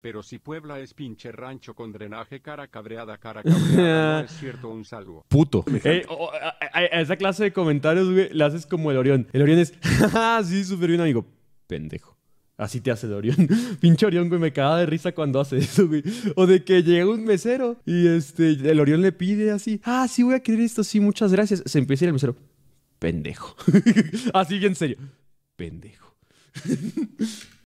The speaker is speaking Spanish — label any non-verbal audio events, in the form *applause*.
Pero si Puebla es pinche rancho con drenaje, cara cabreada, cara cabreada, no *laughs* es cierto un salvo. Puto. Eh, oh, oh, a, esa clase de comentarios, güey, le haces como el Orión. El Orión es, *laughs* sí, súper bien, amigo. Pendejo. Así te hace el Orión. *laughs* Pinche Orión, güey, me caga de risa cuando hace eso, güey. O de que llega un mesero y este, el Orión le pide así, ah, sí, voy a querer esto, sí, muchas gracias. Se empieza y el mesero, pendejo. así bien serio, pendejo.